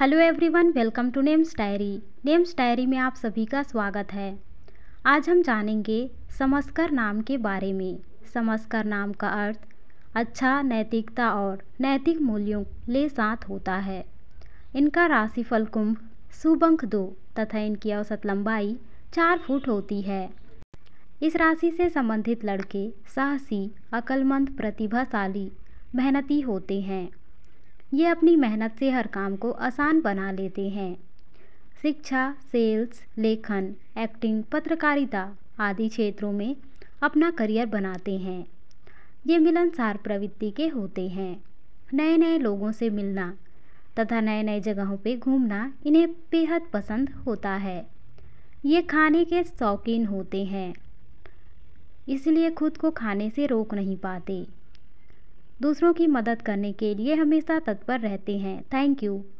hello everyone welcome to names diary names diary में आप सभी का स्वागत है आज हम जानेंगे समस्कर नाम के बारे में समस्कर नाम का अर्थ अच्छा नैतिकता और नैतिक मूल्यों ले साथ होता है इनका राशिफल कुंभ सुबंक दो तथा इनकी औसत लंबाई चार फुट होती है इस राशि से संबंधित लड़के साहसी अकलमंद प्रतिभाशाली मेहनती होते हैं ये अपनी मेहनत से हर काम को आसान बना लेते हैं शिक्षा सेल्स लेखन एक्टिंग पत्रकारिता आदि क्षेत्रों में अपना करियर बनाते हैं ये मिलनसार प्रवृत्ति के होते हैं नए नए लोगों से मिलना तथा नए नए जगहों पर घूमना इन्हें बेहद पसंद होता है ये खाने के शौकीन होते हैं इसलिए खुद को खाने से रोक नहीं पाते दूसरों की मदद करने के लिए हमेशा तत्पर रहते हैं थैंक यू